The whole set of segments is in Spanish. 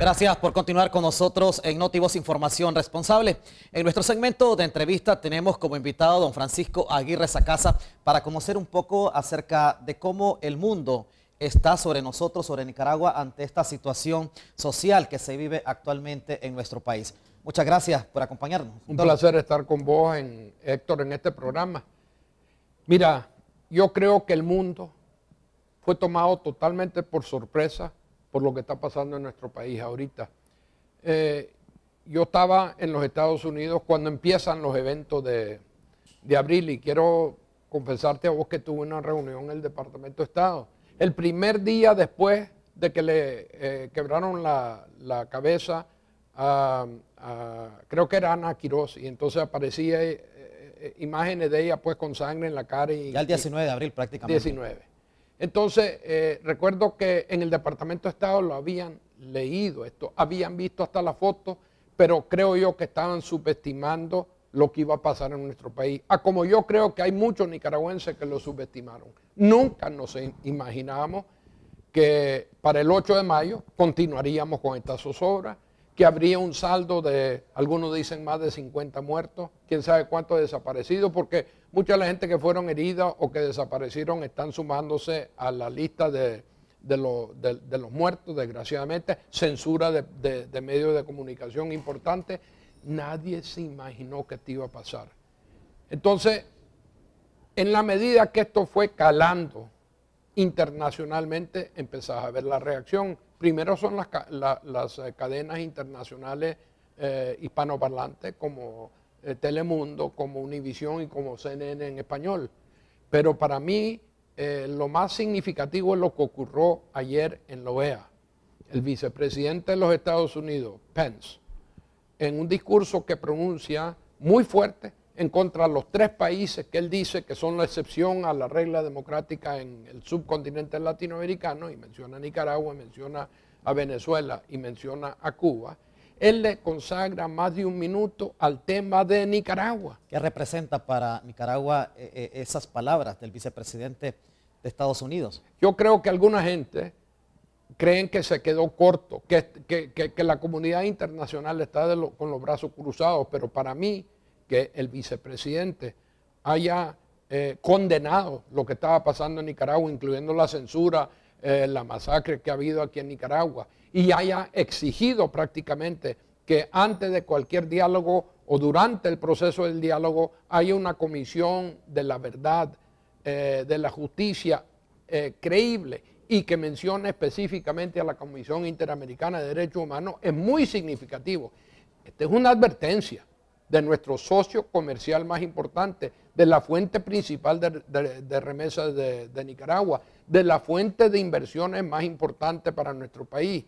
Gracias por continuar con nosotros en Notivos Información Responsable. En nuestro segmento de entrevista tenemos como invitado a don Francisco Aguirre Sacasa para conocer un poco acerca de cómo el mundo está sobre nosotros, sobre Nicaragua, ante esta situación social que se vive actualmente en nuestro país. Muchas gracias por acompañarnos. Un placer estar con vos, Héctor, en este programa. Mira, yo creo que el mundo fue tomado totalmente por sorpresa por lo que está pasando en nuestro país ahorita. Eh, yo estaba en los Estados Unidos cuando empiezan los eventos de, abril y quiero confesarte a vos que tuve una reunión en el Departamento de Estado. El primer día después de que le eh, quebraron la, cabeza a, creo que era Ana Quiroz, y entonces aparecía eh, imágenes de ella pues con sangre en la cara. Y, ya el 19 de abril prácticamente. 19. Entonces, eh, recuerdo que en el Departamento de Estado lo habían leído, esto, habían visto hasta la foto, pero creo yo que estaban subestimando lo que iba a pasar en nuestro país. A como yo creo que hay muchos nicaragüenses que lo subestimaron. Nunca nos imaginábamos que para el 8 de mayo continuaríamos con estas zozobra, que habría un saldo de, algunos dicen más de 50 muertos, quién sabe cuántos desaparecidos, porque mucha la gente que fueron heridas o que desaparecieron están sumándose a la lista de, de, los muertos, desgraciadamente, censura de, medios de comunicación importante. Nadie se imaginó que esto iba a pasar. Entonces, en la medida que esto fue calando internacionalmente, empezás a ver la reacción Primero son las, eh, cadenas internacionales eh, hispanoparlantes como eh, Telemundo, como Univisión y como CNN en español. Pero para mí lo más significativo es lo que ocurrió ayer en la OEA. El vicepresidente de los Estados Unidos, Pence, en un discurso que pronuncia muy fuerte, en contra de los tres países que él dice que son la excepción a la regla democrática en el subcontinente latinoamericano, y menciona a Nicaragua, menciona a Venezuela y menciona a Cuba, él le consagra más de un minuto al tema de Nicaragua. ¿Qué representa para Nicaragua eh, eh, esas palabras del vicepresidente de Estados Unidos? Yo creo que alguna gente creen que se quedó corto, que, la comunidad internacional está con los brazos cruzados, pero para mí que el vicepresidente haya eh, condenado lo que estaba pasando en Nicaragua, incluyendo la censura, eh, la masacre que ha habido aquí en Nicaragua, y haya exigido prácticamente que antes de cualquier diálogo o durante el proceso del diálogo haya una comisión de la verdad, eh, de la justicia creíble y que mencione específicamente a la Comisión Interamericana de Derechos Humanos, es muy significativo. Esta es una advertencia de nuestro socio comercial más importante, de la fuente principal de, remesas de, Nicaragua, de la fuente de inversiones más importante para nuestro país.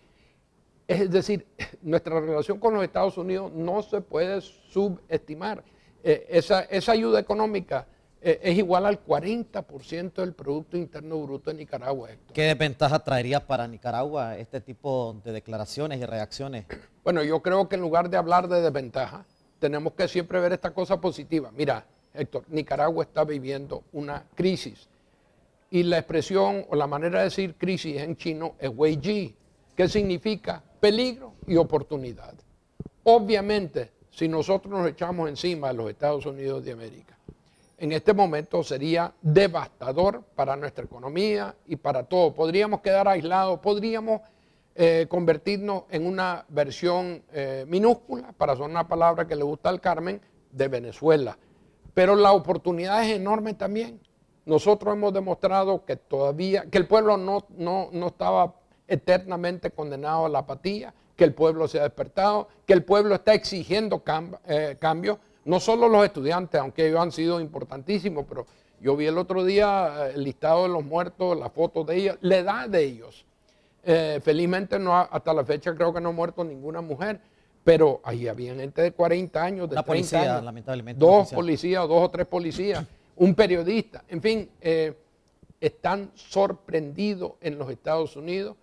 Es decir, nuestra relación con los Estados Unidos no se puede subestimar. Eh, esa, ayuda económica eh, es igual al 40% del Producto Interno Bruto de Nicaragua. ¿Qué desventaja traería para Nicaragua este tipo de declaraciones y reacciones? Bueno, yo creo que en lugar de hablar de desventaja, tenemos que siempre ver esta cosa positiva. Mira, Héctor, Nicaragua está viviendo una crisis. Y la expresión o la manera de decir crisis en chino es Weiji, que significa peligro y oportunidad. Obviamente, si nosotros nos echamos encima de los Estados Unidos de América, en este momento sería devastador para nuestra economía y para todo. Podríamos quedar aislados, podríamos eh, convertirnos en una versión eh, minúscula, para son una palabra que le gusta al Carmen, de Venezuela. Pero la oportunidad es enorme también. Nosotros hemos demostrado que todavía, que el pueblo no, no, no estaba eternamente condenado a la apatía, que el pueblo se ha despertado, que el pueblo está exigiendo eh, cambio cambios, no solo los estudiantes, aunque ellos han sido importantísimos, pero yo vi el otro día el listado de los muertos, las fotos de ellos, la edad de ellos. Eh, felizmente no, hasta la fecha creo que no ha muerto ninguna mujer, pero ahí había gente de 40 años, de la policía, lamentablemente. Dos policías, dos o tres policías, un periodista, en fin, eh, están sorprendidos en los Estados Unidos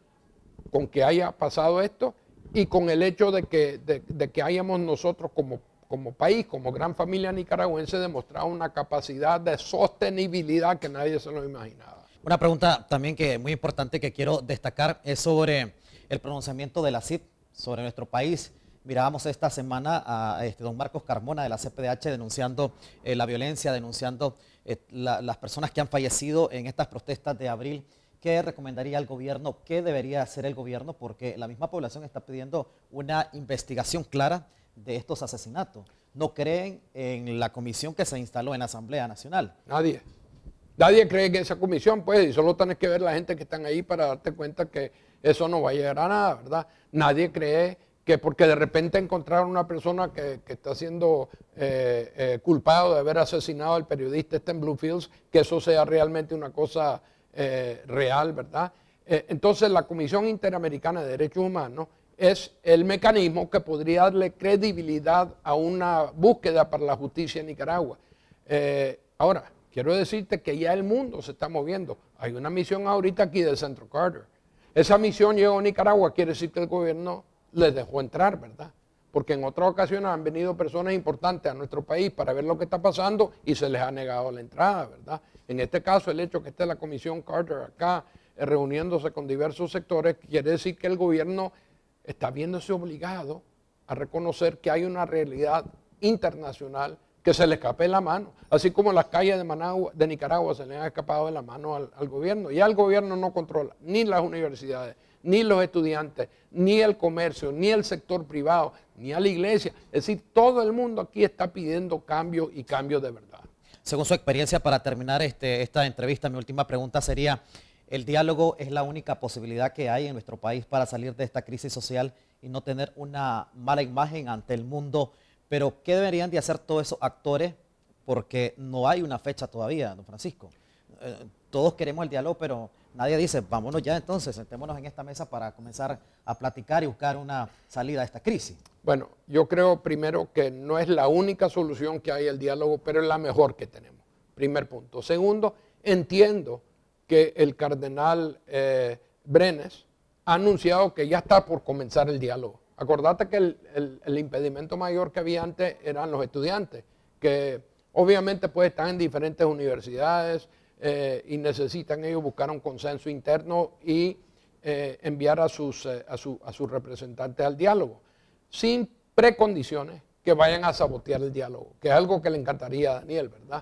con que haya pasado esto y con el hecho de que, de, que hayamos nosotros como, como país, como gran familia nicaragüense, demostrado una capacidad de sostenibilidad que nadie se lo imaginaba. Una pregunta también que es muy importante que quiero destacar es sobre el pronunciamiento de la CIP sobre nuestro país. Mirábamos esta semana a este, don Marcos Carmona de la CPDH denunciando eh, la violencia, denunciando eh, las personas que han fallecido en estas protestas de abril. ¿Qué recomendaría el gobierno? ¿Qué debería hacer el gobierno? Porque la misma población está pidiendo una investigación clara de estos asesinatos. No creen en la comisión que se instaló en la Asamblea Nacional. Nadie. Nadie cree que esa comisión, pues, y solo tenés que ver la gente que están ahí para darte cuenta que eso no va a llegar a nada, ¿verdad? Nadie cree que porque de repente encontraron una persona que, está siendo culpada eh, eh, culpado de haber asesinado al periodista este en Bluefields, que eso sea realmente una cosa eh, real, ¿verdad? entonces la Comisión Interamericana de Derechos Humanos es el mecanismo que podría darle credibilidad a una búsqueda para la justicia en Nicaragua. ahora, Quiero decirte que ya el mundo se está moviendo. Hay una misión ahorita aquí del Centro Carter. Esa misión llegó a Nicaragua, quiere decir que el gobierno les dejó entrar, ¿verdad? Porque en otras ocasiones han venido personas importantes a nuestro país para ver lo que está pasando y se les ha negado la entrada, ¿verdad? En este caso, el hecho que esté la Comisión Carter acá eh, reuniéndose con diversos sectores, quiere decir que el gobierno está viéndose obligado a reconocer que hay una realidad internacional que se le escape la mano. Así como las calles de, Managua, de Nicaragua se le han escapado de la mano al, gobierno. y el gobierno no controla ni las universidades, ni los estudiantes, ni el comercio, ni el sector privado, ni a la iglesia. Es decir, todo el mundo aquí está pidiendo cambio y cambio de verdad. Según su experiencia, para terminar este, esta entrevista, mi última pregunta sería, ¿el diálogo es la única posibilidad que hay en nuestro país para salir de esta crisis social y no tener una mala imagen ante el mundo? Pero, ¿qué deberían de hacer todos esos actores? Porque no hay una fecha todavía, don Francisco. Eh, todos queremos el diálogo, pero nadie dice, vámonos ya entonces, sentémonos en esta mesa para comenzar a platicar y buscar una salida a esta crisis. Bueno, yo creo primero que no es la única solución que hay el diálogo, pero es la mejor que tenemos. Primer punto. Segundo, entiendo que el cardenal eh, Brenes ha anunciado que ya está por comenzar el diálogo. Acordate que el, impedimento mayor que había antes eran los estudiantes, que obviamente pues, están en diferentes universidades eh, y necesitan ellos buscar un consenso interno y eh, enviar a sus, eh, a sus representantes al diálogo, sin precondiciones que vayan a sabotear el diálogo, que es algo que le encantaría a Daniel, ¿verdad?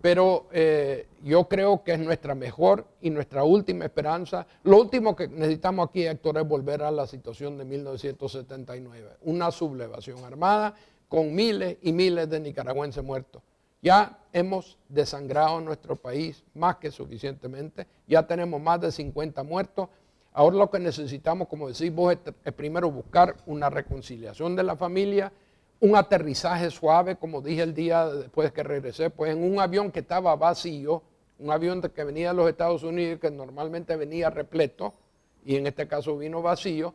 pero eh, yo creo que es nuestra mejor y nuestra última esperanza. Lo último que necesitamos aquí, Héctor, es volver a la situación de 1979, una sublevación armada con miles y miles de nicaragüenses muertos. Ya hemos desangrado nuestro país más que suficientemente, ya tenemos más de 50 muertos. Ahora lo que necesitamos, como decís vos, es primero buscar una reconciliación de la familia, un aterrizaje suave, como dije el día después que regresé, pues en un avión que estaba vacío, un avión que venía de los Estados Unidos, que normalmente venía repleto, y en este caso vino vacío,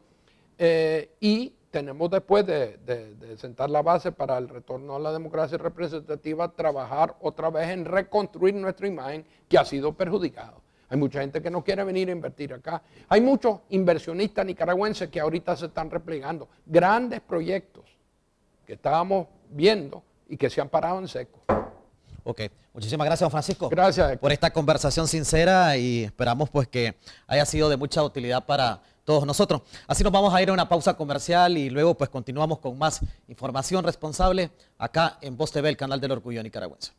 eh, y tenemos después de, de sentar la base para el retorno a la democracia representativa, trabajar otra vez en reconstruir nuestra imagen que ha sido perjudicada. Hay mucha gente que no quiere venir a invertir acá. Hay muchos inversionistas nicaragüenses que ahorita se están replegando. Grandes proyectos que estábamos viendo y que se han parado en seco. Ok, muchísimas gracias, don Francisco. Gracias. Por esta conversación sincera y esperamos pues que haya sido de mucha utilidad para todos nosotros. Así nos vamos a ir a una pausa comercial y luego pues continuamos con más información responsable acá en Voz TV, el canal del Orgullo Nicaragüense.